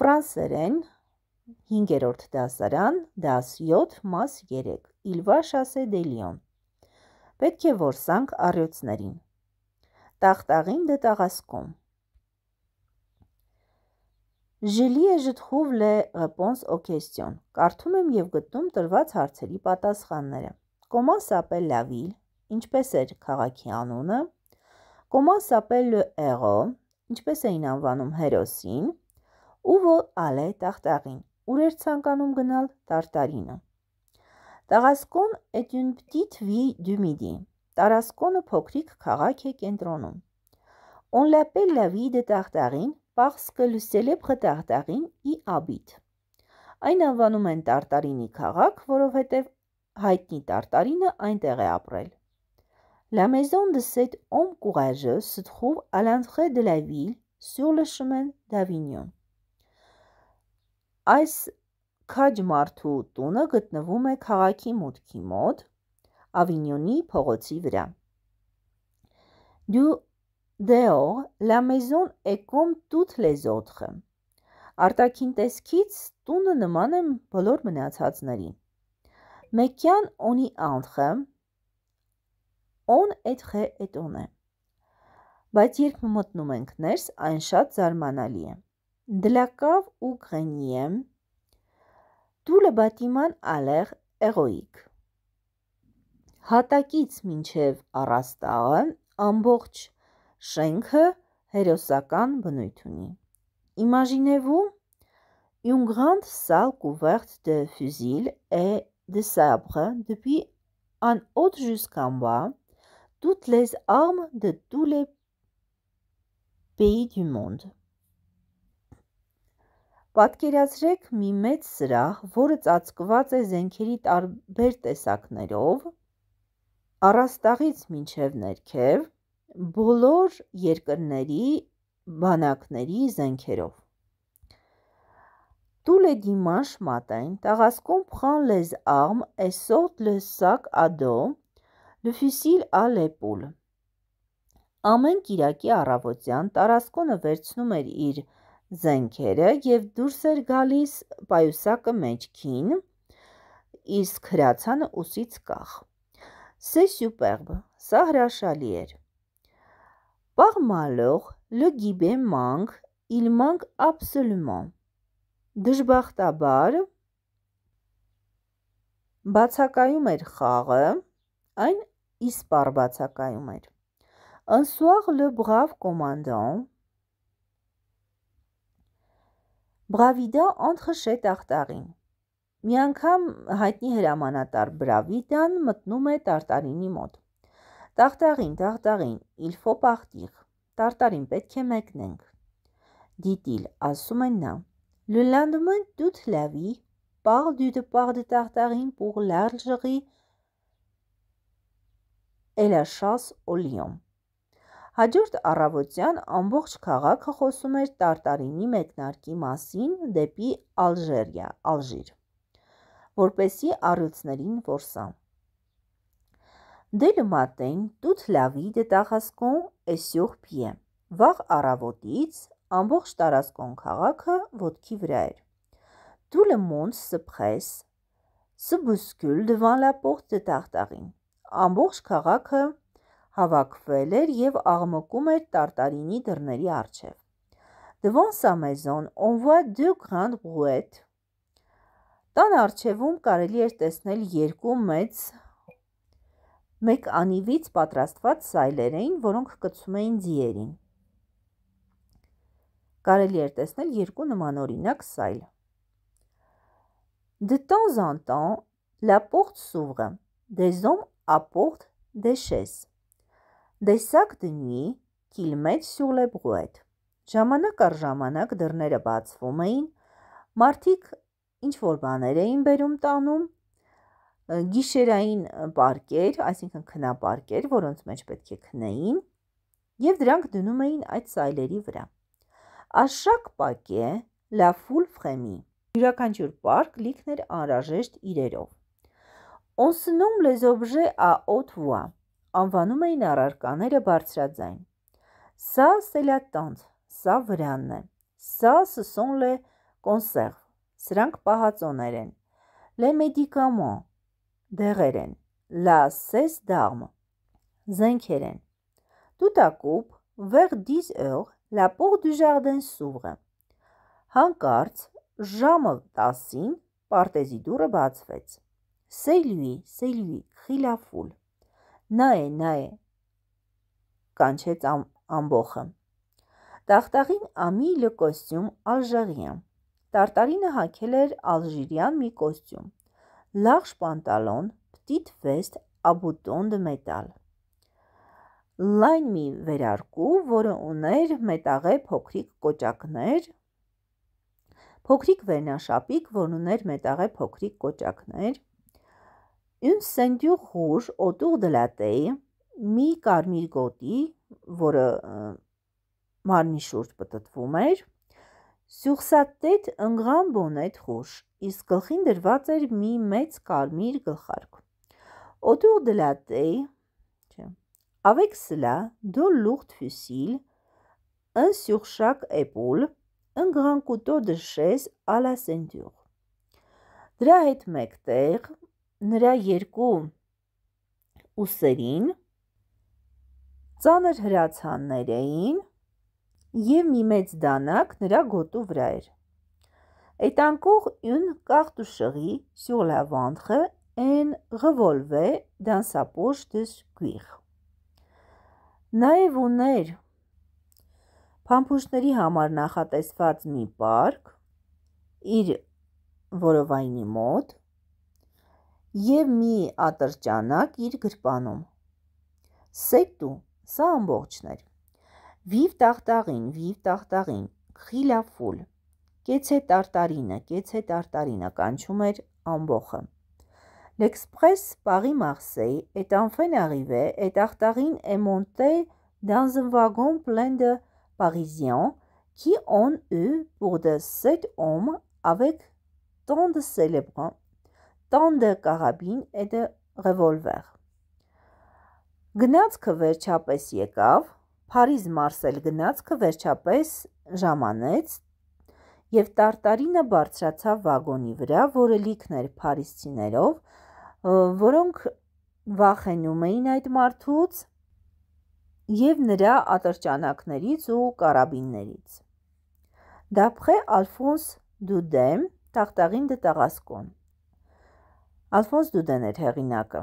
ֆրանսերեն 5-րդ դասարան, դաս 7, մաս 3, Իլվա Շասե Դելիոն։ Պետք է որսանք առյոցներին։ Տախտաղին դտաղասկում։ դե Ժելի է ժտխով լե ռեպոնս օքեստյոն։ Կարդում եմ և գտնում տրված հարցերի պատասխանները։ Կոմաս ապել լավիլ, ինչպես էր քաղաքի անունը։ Կոմաս ապել լը էղո, ինչպես էին անվանում հերոսին ու ո ալե տախտաղին, ուր էր ցանկանում գնալ տարտարինը։ Տաղասկոն էդյունպտիտ վի դյումիդի։ Տարասկոնը փոքրիկ քաղաք է կենտրոնում։ On l'appelle la vie de Tartarine parce que le célèbre Tartarine y habite։ Այն անվանում են Տարտարինի քաղաք, որովհետև հայտնի Տարտարինը այնտեղ է ապրել։ La maison de cet homme courageux se trouve à l'entrée de la ville sur le chemin d'Avignon։ Այս քաջ մարդու տունը գտնվում է քաղաքի մուտքի մոտ, Ավինյոնի փողոցի վրա։ Դու դեոր լա մեզոն էկոմ тут les autres։ Արտաքին տեսքից տունը նման է բոլոր մնացածներին։ Մեկյան ունի անտխը, on est très étonné։ Բայց երբ մտնում ենք ներս, այն շատ զարմանալի է դլակավ ու գրենիեմ, դուլը բատիման ալեղ էղոիկ։ Հատակից մինչև առաստաղը ամբողջ շենքը հերոսական բնույթ ունի։ Իմաժինեվու une grande salle couverte de fusils et de sabres depuis en haut jusqu'en bas, toutes les armes de tous les pays du monde. Պատկերացրեք մի մեծ սրահ, որը ծածկված է զենքերի տարբեր տեսակներով, առաստաղից մինչև ներքև, բոլոր երկրների բանակների զենքերով։ Tous les dimanches matin, Tarascon prend les armes et sort le sac à dos, le fusil à l'épaule։ Ամեն Կիրակի առավոտյան Տարասկոնը վերցնում էր իր զենքերը եւ դուրս էր գալիս պայուսակը մեջքին, իսկ հրացանը ուսից կախ։ C'est superbe, սա հրաշալի էր։ Par malheur, le guibet manque, il manque absolument։ Դժբախտաբար բացակայում էր խաղը, այն իսպար բացակայում էր։ Un soir le brave commandant Բրավիդա անխշետ ախտաղին։ Մի անգամ հայտնի հրամանատար Բրավիդան մտնում է Տարտարինի մոտ։ Տախտաղին, տախտաղին, իլֆո պախտիղ։ Տարտարին պետք է մեկնենք։ Դիտիլ, ասում են նա։ Լուլանդումը դուտ լավի, պաղ դուտ պաղ դը տախտաղին պուղ լարժղի, էլա շաս օլիոմ։ Հաջորդ առավոտյան ամբողջ քաղաքը խոսում էր Տարտարինի մեկնարկի մասին դեպի Ալժերիա, Ալժիր, որպեսի առյուծներին որսա։ Դելը մատեն դուտ լավի դետախասկոն էսյուղ պիե։ Վաղ առավոտից ամբողջ տարասկոն քաղաքը ոտքի վրա էր։ Tout le monde se presse, se bouscule devant la porte de Tartarine։ Ամբողջ քաղաքը հավաքվել էր և աղմկում էր տարտարինի դռների առջև։ Դվոն «Դե Սամեզոն, Onvoie du Grand Brouet։ Տան առջևում կարելի էր տեսնել երկու մեծ մեկ անիվից պատրաստված սայլեր էին, որոնք կցում էին ձիերին։ Կարելի էր տեսնել երկու նմանօրինակ սայլ։ De temps en temps, la porte s'ouvre. Des hommes apportent des chaises. Des sacs de nuit qu'il met sur les brouettes։ Ժամանակ առ ժամանակ դռները բացվում էին, մարդիկ ինչ որ բաներ էին բերում տանում, գիշերային պարկեր, այսինքն քնապարկեր, որոնց մեջ պետք է քնեին, եւ դրանք դնում էին այդ սայլերի վրա։ Աշակ պակե La Foule Frémie։ Յուրաքանչյուր պարկ լիքներ անրաժեշտ իրերով։ On se nomme les objets à haute voix անվանում էին առարկաները բարձրաձայն։ Սա սելատանդ, սա վրանն է, սա սսոնլե կոնսերվ, սրանք պահածոներ են, լե մեդիկամոն, դեղեր են, լասես դարմ, զենքեր են։ Tout à coup, vers 10 heures, la porte du jardin s'ouvre. Հանկարծ ժամը 10-ին պարտեզի դուռը բացվեց։ Սելյուի, սելյուի, խիլաֆուլ։ Նա է, նա է, կանչեց ամ, ամբոխը։ Տախտաղին ամիլը կոստյում ալժաղյան։ Տարտարինը հագել էր ալժիրյան մի կոստյում։ Լաղշ պանտալոն, պտիտ վեստ, աբուտոն դ մետալ։ Լայն մի վերարկու, որը ուներ մետաղե փոքրիկ կոճակներ, փոքրիկ վերնաշապիկ, որ ուներ մետաղե փոքրիկ կոճակներ, une ceinture rouge autour de la taille, մի կարմիր գոտի, որը մարմնի շուրջ պատտվում էր, sur sa tête un grand bonnet rouge, իսկ գլխին դրված էր մի մեծ կարմիր գլխարկ։ Autour de la taille, չէ, avec cela, deux lourds fusils, un sur chaque épaule, un grand couteau de chaise à la ceinture։ Դրա հետ մեկտեղ նրա երկու ուսերին ծանր հրացաններ էին եւ մի մեծ դանակ նրա գոտու վրա էր։ Այդանկող une cartoucherie sur la ventre en revolver dans sa poche de cuir։ Նաեւ ուներ փամփուշտների համար նախատեսված մի պարկ իր որովայնի մոտ եւ մի ատրճանակ իր գրպանում։ Սեկտու, սա ամբողջն էր։ Վիվ տախտաղին, վիվ տախտաղին, խիլաֆուլ։ Կեցե տարտարինը, կեցե տարտարինը կանչում էր ամբողը։ L'express Paris-Marseille est enfin arrivé et Tartarine est monté dans un wagon plein de Parisiens qui ont eu pour de sept hommes avec tant de célèbres տանդը կաղաբին էդը ռևոլվեղ։ Գնացքը վերջապես եկավ, Փարիզ Մարսել գնացքը վերջապես ժամանեց եւ Տարտարինը բարձրացավ վագոնի վրա, որը լիքն էր փարիզցիներով, որոնք վախենում էին այդ մարդուց եւ նրա ատրճանակներից ու կարաբիններից։ Դափխե Ալֆոնս Դուդեմ, տախտաղին դտաղասկոն Ալֆոնս Դուդեն էր հեղինակը։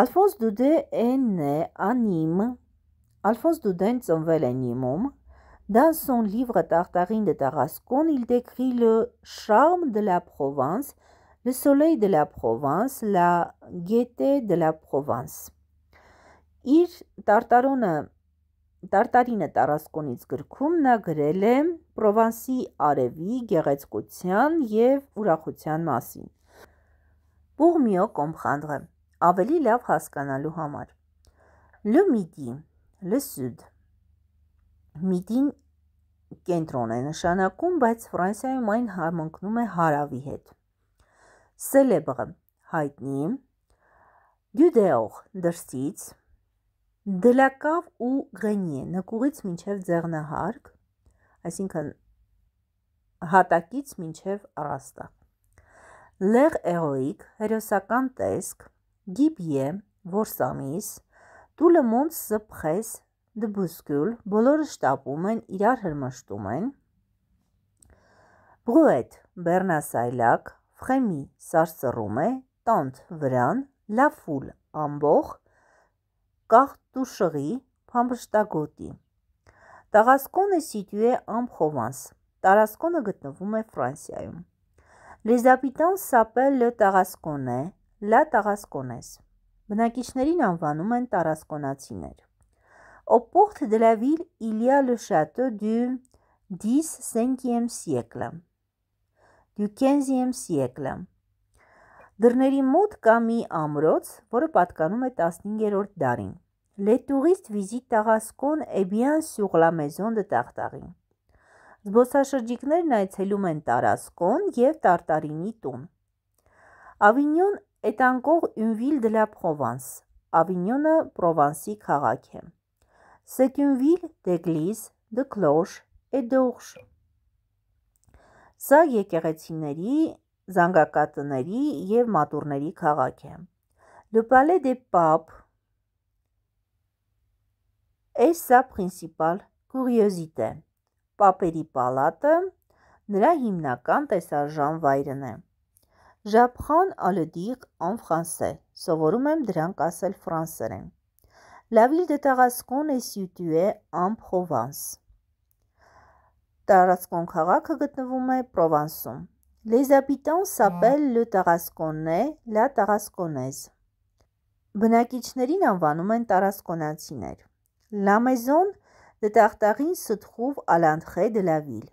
Ալֆոնս Դուդե էն է անիմ։ Ալֆոնս Դուդեն ծնվել է Նիմում։ Dans son livre Tartarine de Tarascon, il décrit le charme de la Provence, le soleil de la Provence, la gaieté de la Provence։ Իր Տարտարոնը Տարտարինը Տարասկոնից գրքում նա գրել է Պրովանսի արևի, գեղեցկության եւ ուրախության մասին։ Բուղմիո կոմխանդղը ավելի լավ հասկանալու համար։ Le midi, le sud։ Midi-ն կենտրոն է նշանակում, բայց Ֆրանսիայում այն համընկնում է հարավի հետ։ Célèbre հայտնի Դյուդեող դրսից դլակավ ու գրենի նկուղից մինչև ձեղնահարկ, այսինքն հատակից մինչև առաստաղ լեղ էղոիկ, հերոսական տեսք, գիբիե, որսամիս, դու լմոնց սպխես, դբուսկյուլ, բոլորը շտապում են, իրար հրմշտում են, բղուետ, բերնասայլակ, վխեմի սարսրում է, տանդ վրան, լավուլ ամբող, կաղթ ու շղի, պամբշտագոտի։ Տաղասկոնը սիտյու է ամխովանս, տարասկոնը գտնվում է վրանսյայում։ Les habitants s'appellent le Tarasconnais, la Tarasconnaise։ Բնակիչներին անվանում են տարասկոնացիներ։ Au port de la ville, il y a le château du 10-5e siècle, du 15e siècle։ Դռների մոտ կա մի ամրոց, որը պատկանում է 15-րդ դարին։ Les touristes visitent Tarascon et bien sûr la maison de Tartarin։ Զբոսաշրջիկներն այցելում են Տարասկոն և Տարտարինի տուն։ Ավինյոն էտանկող Ունվիլ դը դե լա Պրովանս։ Ավինյոնը Պրովանսի քաղաք է։ Սետ Ունվիլ դեգլիզ դը դե կլոշ է դողշ։ Սա եկեղեցիների, զանգակատների և մատուրների քաղաք է։ Le Palais des Papes est sa principale curiosité։ Պապերի պալատը նրա հիմնական տեսարժան վայրն է։ Ժաբխան ալդիղ ան ֆրանսե։ Սովորում եմ դրանք ասել ֆրանսերեն։ La ville de Tarascon est située en Provence։ Տարասկոն քաղաքը գտնվում է Պրովանսում։ Les habitants s'appellent le Tarasconnais, la Tarasconnaise։ Բնակիչներին անվանում են տարասկոնացիներ։ La maison դտախտաղին սթխով ալանտխե դլավիլ։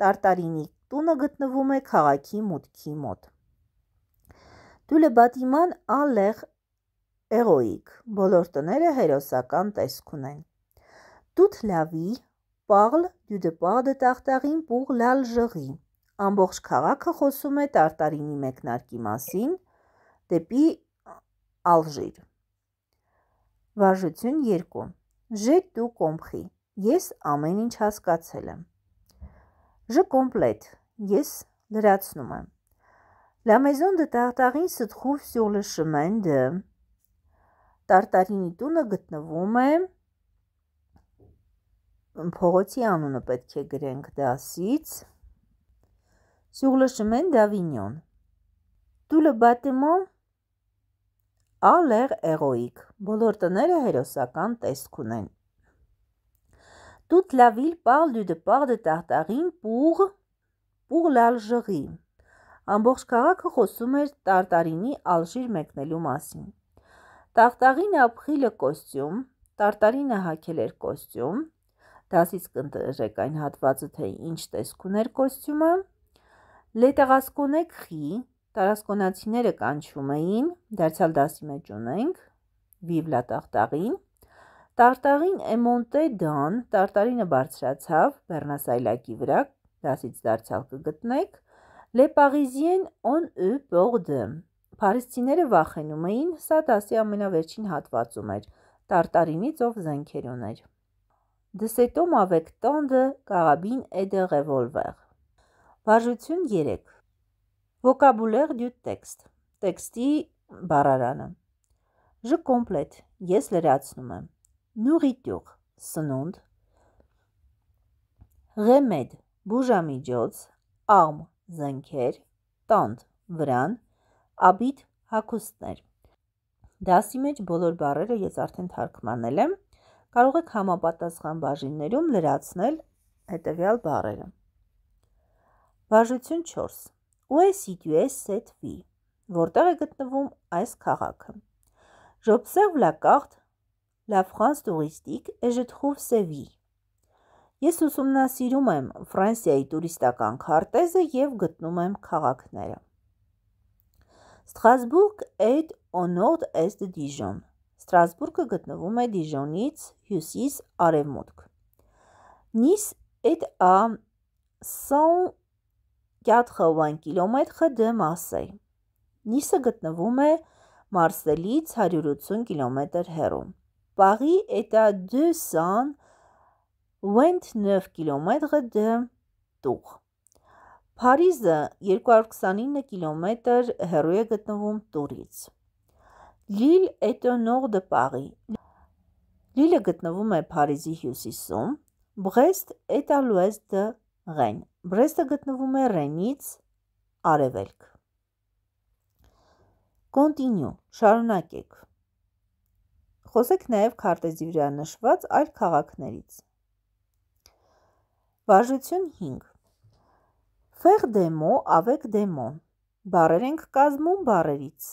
Տարտարինի տունը գտնվում է քաղաքի մուտքի մոտ։ Դուլը բատիման ալեղ էրոիկ, բոլոր տները հերոսական տեսք ունեն։ Դուտ լավի, պաղլ դյուդպաղ դտախտաղին պուղ լալ ժղի։ Ամբողջ քաղաքը խոսում է տարտարինի մեկնարկի մասին դեպի ալժիր։ Վարժություն 2 ժետ դու կոմխի Ես ամեն ինչ հասկացել եմ։ Ժ կոմպլետ։ Ես լրացնում եմ։ La maison de Tartarine se trouve sur le chemin de Տարտարինի տունը գտնվում է փողոցի անունը պետք է գրենք դասից Sur le chemin d'Avignon Tout le bâtiment a l'air héroïque Բոլոր տները հերոսական տեսք ունեն Toute la ville parle du départ de Tartarine pour pour l'Algérie։ Ամբողջ քաղաքը խոսում էր Տարտարինի Ալժիր մեկնելու մասին։ Տարտարինը ապխիլը կոստյում, Տարտարինը հագել էր կոստյում։ Դասից կընտրեք այն հատվածը, թե ինչ տեսքուն էր կոստյումը։ Լետերասկոնե քրի, տարասկոնացիները կանչում էին, դարձյալ դասի մեջ ունենք Vive la Tartarine Տարտաղին Էմոնտե դան տարտարինը բարձրացավ Բեռնասայլակի վրա, դասից դարձյալ կգտնեք, Լե Պարիզիեն on ու Բորդը։ Փարիսցիները վախենում էին, սա դասի ամենավերջին հատվածում էր, տարտարինից ով զենքեր ուներ։ Դսետոմ ավեք տոնդը կարաբին էդը ռևոլվեր։ Վարժություն 3։ Vocabulaire du texte։ Տեքստի բառարանը։ Je complète։ Ես լրացնում եմ nourriture սնունդ, remède բուժամիջոց, arm զենքեր, տանդ վրան, abit հագուստներ։ Դասի մեջ բոլոր բառերը ես արդեն թարգմանել եմ։ Կարող եք համապատասխան բաժիններում լրացնել հետևյալ բառերը։ Բաժություն 4. Où est située cette ville? Որտեղ է գտնվում այս քաղաքը։ J'observe la carte La France touristique et je trouve Séville. Ես ուսումնասիրում եմ Ֆրանսիայի տուրիստական քարտեզը եւ գտնում եմ քաղաքները։ Strasbourg est au nord-est de Dijon. Strasbourg-ը գտնվում է Dijon-ից հյուսիս արևմուտք։ Nice est à 180 կիլոմետրը դե Մարսեյ։ Նիսը գտնվում է Մարսելից 180 կիլոմետր հեռու։ Paris est à 229 կիլոմետրը դեմ Տուղ։ Փարիզը 229 կիլոմետր հեռու է գտնվում Տուրից։ Լիլ est au nord de Paris։ Լիլը գտնվում է Փարիզի հյուսիսում։ Brest est à l'ouest de Rennes։ Brest-ը գտնվում է Ռենից արևելք։ Continue, շարունակեք։ Խոսեք նաև քարտեզի վրա նշված այլ քաղաքներից։ Վարժություն 5։ Ֆեղ դեմո, ավեկ դեմո։ Բարեր ենք կազմում բարերից։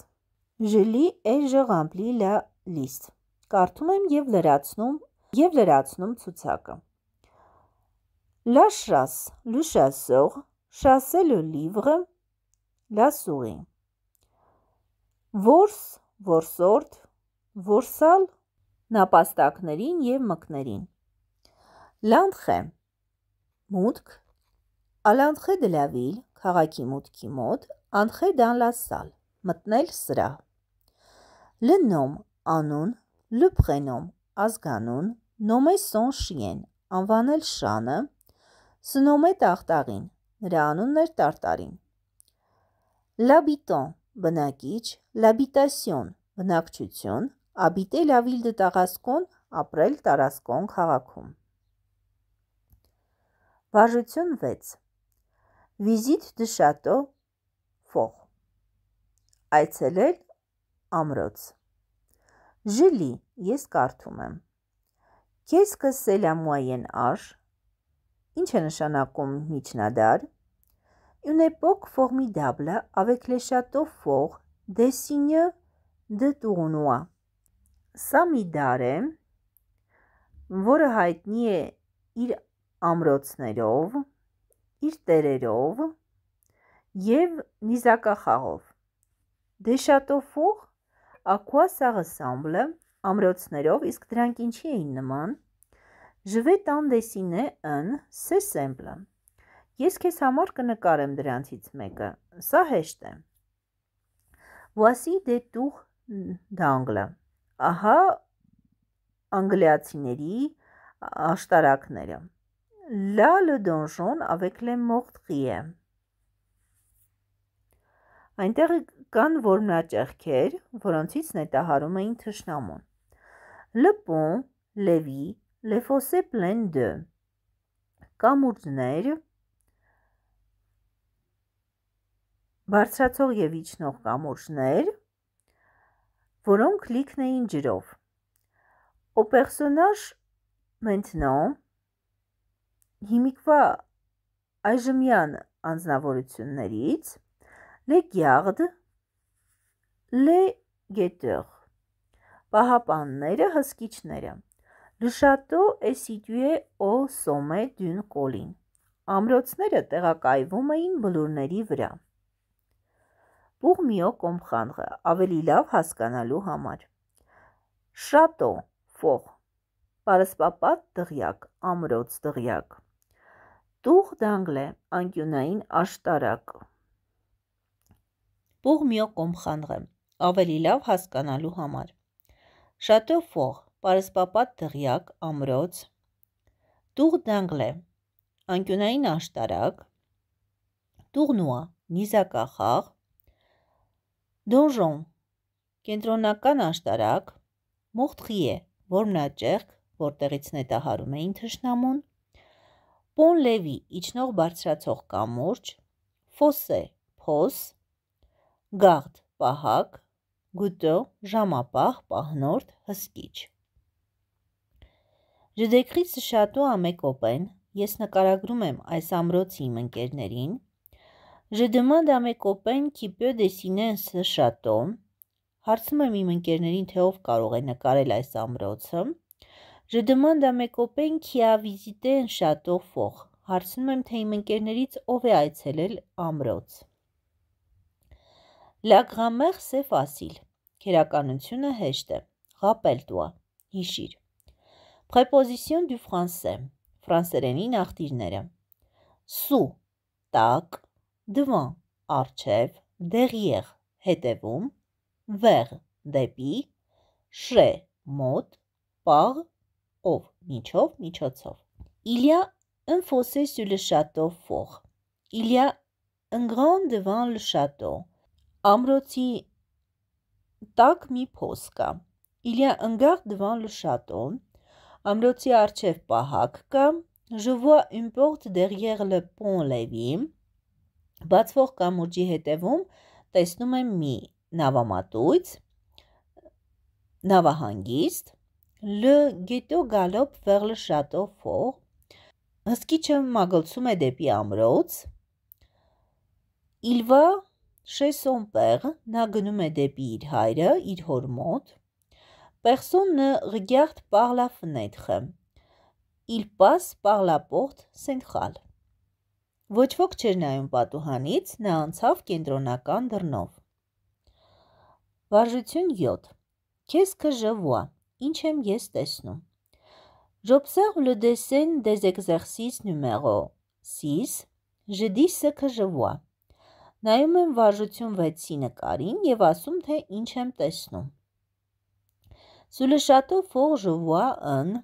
Ժելի է ժղամպլի լա լիստ։ Կարդում եմ եւ լրացնում, եւ լրացնում ցուցակը։ La chasse, le chasseur, chasser le livre, la souris. Որս, որսորդ, որսալ նապաստակներին եւ մկներին։ Լանդխե մուտք Ալանդխե դլավիլ քաղաքի մուտքի մոտ անխե դանլասալ մտնել սրա Լնում անուն լպրենում ազգանուն նոմե սոն շիեն անվանել շանը սնոմե տախտաղին նրա անունն էր տարտարին Լաբիտոն բնակիչ լաբիտասյոն բնակչություն Աբիտել ավիլդը տաղասկոն ապրել տարասկոն քաղաքում։ Վարժություն 6։ Վիզիտ դշատո ֆող։ Այցելել ամրոց։ Ժլի, ես կարդում եմ։ Քեսկը սելամուայեն աշ։ Ինչ է նշանակում միջնադար։ Une époque formidable avec les châteaux forts, des signes de tournois. Սա մի դար է, որը հայտնի է իր ամրոցներով, իր տերերով և նիզակախաղով։ Դեշատոֆող ակուասաղ ասամբլը ամրոցներով, իսկ դրանք ինչի էին նման, ժվետ անդեսին է ըն սե սեմպլը։ Ես կեզ համար կնկարեմ դրանցից մեկը, սա հեշտ է։ Վասի դե տուղ դանգլը։ դա ահա անգլիացիների աշտարակները Là le donjon avec les meurtriers Այնտեղ կան որմնաճեղքեր, որոնցից նետահարում էին թշնամուն։ Le pont, Levi, le fossé plein de կամուրջներ, բարձրացող եւ իջնող կամուրջներ, որոնք լիքն էին ջրով։ O personaj maintenant հիմիկվա այժմյան անձնավորություններից le garde le guetteur պահապանները հսկիչները le château est situé au sommet d'une colline ամրոցները տեղակայվում էին բլուրների վրա ուղմիո կոմխանղը ավելի լավ հասկանալու համար։ Շատո ֆող Պարսպապատ դղյակ, ամրոց դղյակ։ Տուղ դանգլե անկյունային աշտարակ։ Պուղմիո կոմխանղը ավելի լավ հասկանալու համար։ Շատո ֆող Պարսպապատ դղյակ, ամրոց Տուղ դանգլե անկյունային աշտարակ։ Տուղնուա նիզակախաղ Դոնժոն կենտրոնական աշտարակ, Մոխտղիե որմնաճեղք, որտեղից նետահարում էին թշնամուն, Պոն Լևի իջնող բարձրացող կամուրջ, Ֆոսե փոս, Գարդ պահակ, Գուտո ժամապահ պահնորդ հսկիչ։ Ժդեկրից շատու ամեկոպեն ես նկարագրում եմ այս ամրոցի իմ ընկերներին, Je demande à mes copains qui peut dessiner ce château. Հարցում եմ իմ ընկերներին, թե ով կարող է նկարել այս ամրոցը։ Je demande à mes copains qui a visité un château fort. Հարցնում եմ, թե իմ ընկերներից ով է այցելել ամրոց։ La grammaire c'est facile. Քերականությունը հեշտ է։ Rappelle-toi. Հիշիր։ Préposition du français. Ֆրանսերենի նախտիրները։ Sous տակ դվան արջև դեղիեղ հետևում վեղ դեպի շրե մոտ պաղ ով միջով միջոցով Իլյա enfoncé sur le château fort. Il y a un grand devant le château. Amroti tak mi poska. Il y a un garde devant le château. Amroti archev pahak Je vois une porte derrière le pont Lévy. Բացվող կամուրջի հետևում տեսնում եմ մի նավամատույց, նավահանգիստ, Լ գետո գալոպ վեղլը շատո ֆող, հսկիչը մագլցում է դեպի ամրոց, Իլվա շեսոնպեղ նա գնում է դեպի իր հայրը, իր հոր մոտ, պեղսոնը ղգյախտ պաղլա ֆնետխը, իլպաս պաղլապողտ սենխալ։ Ոչ ոք չէր նայում պատուհանից, նա անցավ կենտրոնական դռնով։ Վարժություն 7։ Քես կժվուա։ Ինչ եմ ես տեսնում։ J'observe le dessin des exercices numéro 6. Je dis ce que je vois. Նայում եմ վարժություն 6-ի նկարին եւ ասում թե ինչ եմ տեսնում։ Sous le château fort je vois un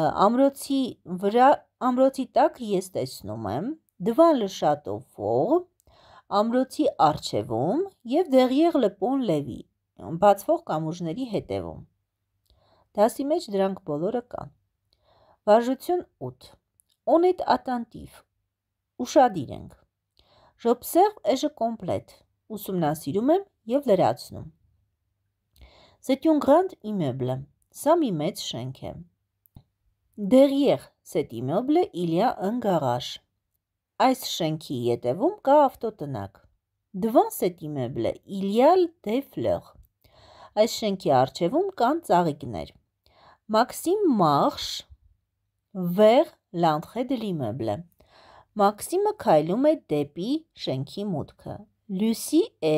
ամրոցի վրա ամրոցի տակ ես տեսնում եմ դվալը շատովող, ամրոցի արջևում և դեղյեղ լպոն լևի, բացվող կամուժների հետևում։ Դասի մեջ դրանք բոլորը կան։ Վարժություն 8։ On est attentif։ Ուշադիր ենք։ J'observe et je complète։ Ուսումնասիրում եմ եւ լրացնում։ C'est une grande immeuble։ Սա մի մեծ շենք է։ Derrière Սետի մոբլը Իլյա ընգաղաշ։ Այս շենքի ետևում կա ավտոտնակ։ Դվան սետի մոբլը Իլյալ դե ֆլեղ։ Այս շենքի արջևում կան ծաղիկներ։ Մաքսիմ Մարշ վեր լանխե դլի մոբլը։ Մաքսիմը քայլում է դեպի շենքի մուտքը։ Լյուսի է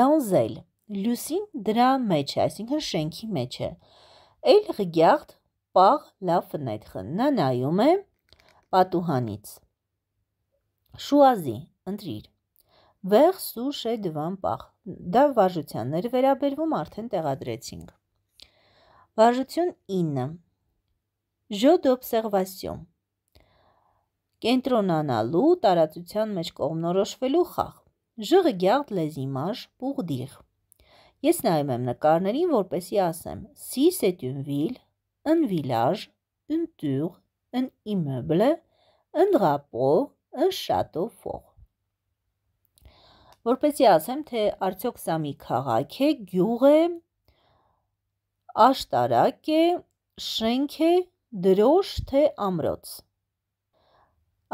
դանզել։ Լյուսին դրա մեջ է, այսինքն շենքի մեջ է։ Էլ ղիախտ պաղ լավ ֆնայթխն։ Նա նայում է պատուհանից։ Շուազի, ընտրիր։ Վեղ սուշե դվան պաղ։ Դա վարժությանն էր վերաբերվում արդեն տեղադրեցինք։ Վարժություն 9։ Ժո դոբսերվասիոն։ Կենտրոնանալու տարածության մեջ կողմնորոշվելու խաղ։ Ժը գյաղտ լեզի մաշ բուղդիղ։ Ես նայում եմ նկարներին, որպեսի ասեմ. «Սի սետյունվիլ», un village, une tour, un immeuble, un drapeau, un château fort որպեսի ասեմ, թե արդյոք սա մի քաղաք է, գյուղ է, աշտարակ է, շենք է, դրոշ թե ամրոց։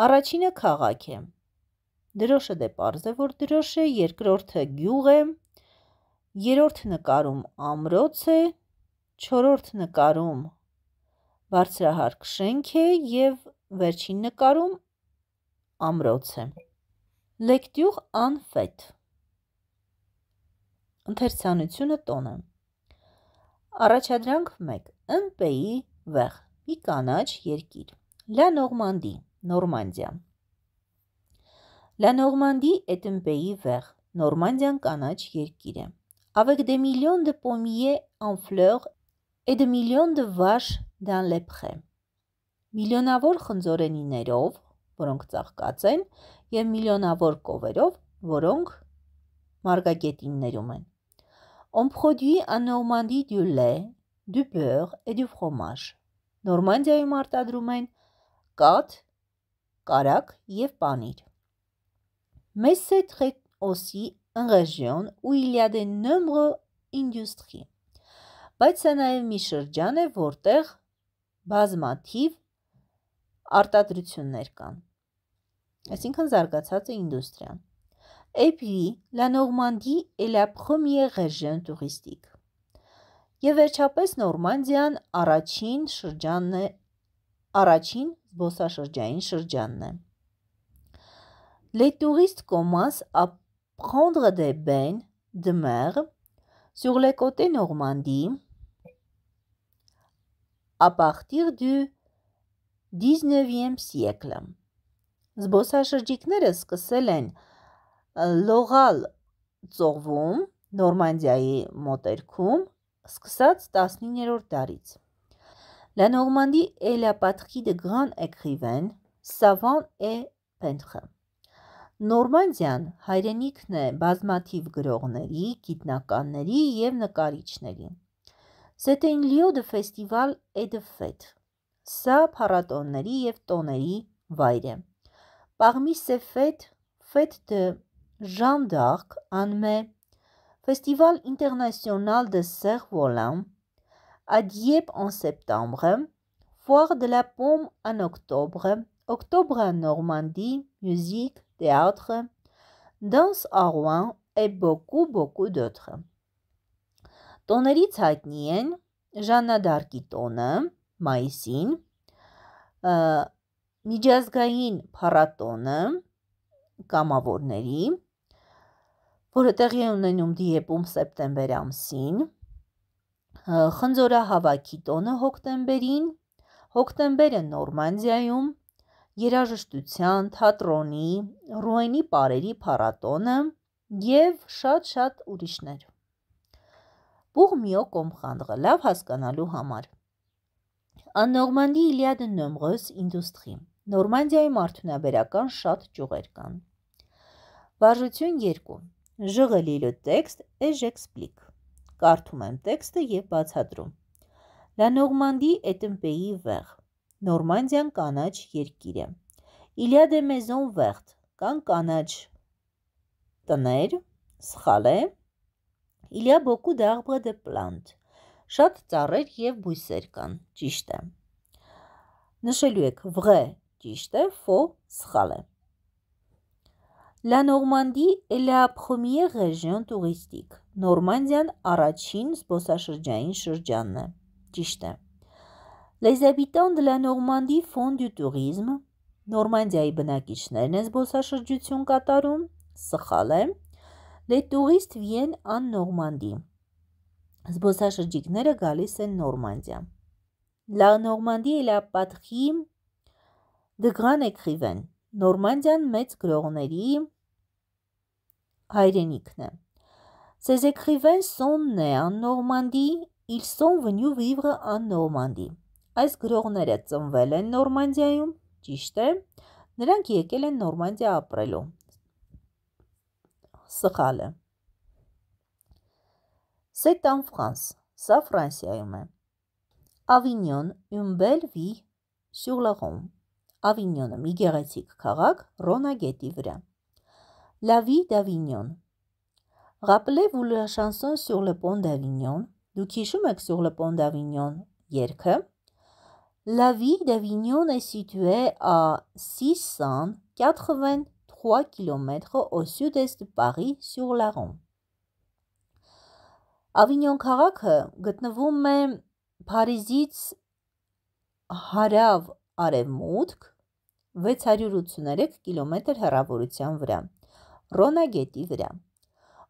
Առաջինը քաղաք է։ Դրոշը դե պարզ է, որ դրոշ է, երկրորդը գյուղ է, երրորդ նկարում ամրոց է, չորրորդ նկարում բարձրահարկ շենք է և վերջին նկարում ամրոց է։ Լեկտյուղ անֆետ։ Ընթերցանությունը տոնը։ Առաջադրանք 1. Ընպեի վեղ՝ մի կանաչ երկիր։ Լա Նորմանդի, Նորմանդիա։ Լա Նորմանդի էտ ընպեի վեղ, Նորմանդիան կանաչ երկիր է։ Ավեկ դե միլիոն դե պոմիե անֆլոր է դե միլիոն դե վաշ Դանլեփխե։ Միլիոնավոր խնձորենիներով, որոնք ծաղկած են, եւ միլիոնավոր կովերով, որոնք մարգագետիններում են։ On produit en Normandie du lait, du beurre et du fromage. Նորմանդիայում արտադրում են կաթ, կարակ եւ պանիր։ Mais c'est aussi une région où il y a de nombreux industries. Բայց սա նաեւ մի շրջան է, որտեղ բազմաթիվ արտադրություններ կան։ Այսինքն զարգացած է ինդուստրիան։ Et puis, la Normandie est la première région touristique. Եվ վերջապես Նորմանդիան առաջին շրջանն է, առաջին զբոսաշրջային շրջանն է։ Les touristes commencent à prendre des bains de mer sur les côtés Normandie à partir du 19e siècle։ Զբոսաշրջիկները սկսել են լողալ ծողվում Նորմանդիայի մոտերքում սկսած 19-րդ դարից։ La Normandie est la patrie de grands écrivains, savants et peintres։ Նորմանդիան հայրենիքն է բազմաթիվ գրողների, գիտնականների եւ նկարիչների։ C'était un lieu de festival et de fête. sa paratonnerie et tonnerie Parmi ces fêtes, fête de Jeanne d'Arc en mai, Festival international de cerf-volant, à Dieppe en septembre, Foire de la Pomme en octobre, Octobre en Normandie, musique, théâtre, danse à Rouen et beaucoup, beaucoup d'autres. Տոներից հայտնի են Ժաննադարկի տոնը, մայիսին, միջազգային փառատոնը կամավորների, որը տեղի է ունենում Դիեպում սեպտեմբեր ամսին, խնձորահավաքի տոնը հոկտեմբերին, հոկտեմբերը Նորմանդիայում, երաժշտության, թատրոնի, ռուենի պարերի փառատոնը եւ շատ-շատ ուրիշներ։ Բուղմիո կոմխանդղը լավ հասկանալու համար։ Աննորմանդի Իլիադը նոմղոս ինդուստրի։ Նորմանդիայում արդյունաբերական շատ ճյուղեր կան։ Վարժություն 2։ Ժղը լիլո տեքստ էժ էքսպլիկ։ Կարդում եմ տեքստը եւ բացատրում։ Լա Նորմանդի էտմպեի վեղ։ Նորմանդիան կանաչ երկիր է։ Իլիադե մեզոն վեղտ կան կանաչ տներ, սխալ է, Il y a beaucoup d'arbres de plantes. Շատ ծառեր եւ բույսեր կան։ Ճիշտ է։ Նշելու եք vrai, ճիշտ է, faux, սխալ է։ La Normandie est la première région touristique. Նորմանդիան առաջին զբոսաշրջային շրջանն է։ Ճիշտ է։ Les habitants de la Normandie font du tourisme. Նորմանդիայի բնակիչներն են զբոսաշրջություն կատարում։ Սխալ է։ Les touristes viennent en Normandie. Զբոսաշրջիկները գալիս են Նորմանդիա։ La Normandie est la patrie de grands écrivains. Նորմանդիան մեծ գրողների հայրենիքն է։ Ces écrivains sont nés en Normandie, ils sont venus vivre en Normandie. Այս գրողները ծնվել են Նորմանդիայում, ճիշտ է։ Նրանք եկել են Նորմանդիա ապրելու սխալը։ Սետան Ֆրանս, սա Ֆրանսիայում է։ Ավինյոն, Ումբել վի Սյուղլարոմ։ Ավինյոնը մի գեղեցիկ քաղաք Ռոնա գետի վրա։ Լավի Դավինյոն։ Rappelez-vous la chanson sur le pont d'Avignon։ Դուք հիշում եք Sur le pont d'Avignon երգը։ La ville d'Avignon est située à 680 3 km au sud-est Paris-sur-Larron։ Ավինյոն քաղաքը գտնվում է Փարիզից հարավ-արևմուտք 683 կիլոմետր հեռավորության վրա, Ռոնա գետի վրա։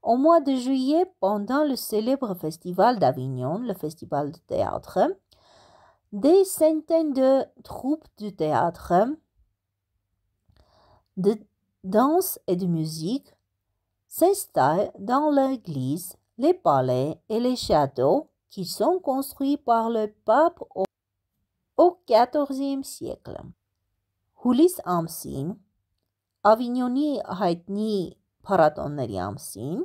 Au mois de juillet, pendant le célèbre festival d'Avignon, le festival de théâtre, des centaines de troupes du théâtre, de danse et de musique, s'installent dans l'église, les palais et les châteaux qui sont construits par le pape au, XIVe siècle. Հուլիս ամսին Ավինյոնի հայտնի փառատոնների ամսին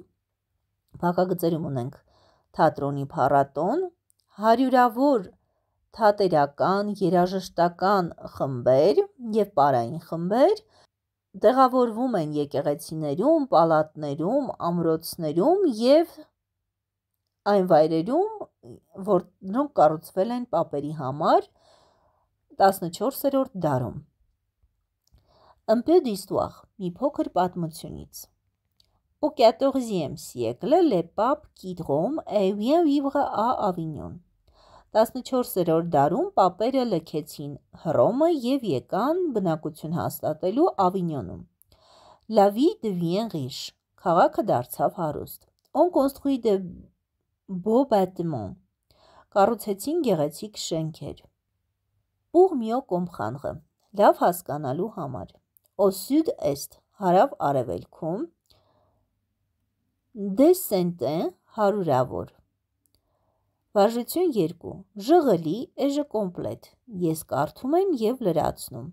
փակագծերում ունենք թատրոնի փառատոն, հարյուրավոր թատերական, երաժշտական խմբեր եւ պարային խմբեր, տեղավորվում են եկեղեցիներում, պալատներում, ամրոցներում եւ այն վայրերում, որոնք կառուցվել են papերի համար 14-րդ դարում։ Un peu d'histoire, մի փոքր պատմությունից։ Au 14e siècle, le pape Kidrom est vient vivre à Avignon 14-րդ դարում պապերը լքեցին Հռոմը եւ եկան բնակություն հաստատելու Ավինյոնում։ Լավի դե Վիենրիշ քաղաքը դարձավ հարուստ։ On construit de beaux bâtiments։ Կառուցեցին գեղեցիկ շենքեր։ Պուրմիո կոմխանղը լավ հասկանալու համար։ Au sud-est հարավ արևելքում դեսենտեն հարյուրավոր Վարժություն 2. Ժղլի էժը կոմպլետ։ Ես կարդում եմ եւ լրացնում։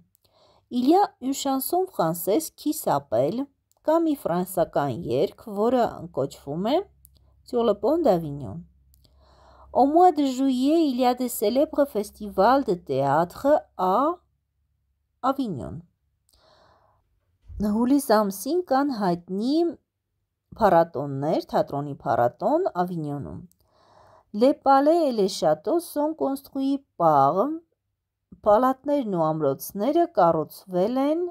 Il y a une chanson française qui s'appelle կամ մի ֆրանսական երգ, որը կոչվում է Tulipon d'Avignon։ Au mois de juillet, il y a de célèbres festivals de théâtre à Avignon։ Հուլիս ամսին կան հայտնի փառատոններ, թատրոնի փառատոն Ավինյոնում։ Le Palais et le Château sont construits par պալատներն ու ամրոցները կառուցվել են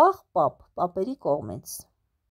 պաղպապ պապերի կողմից։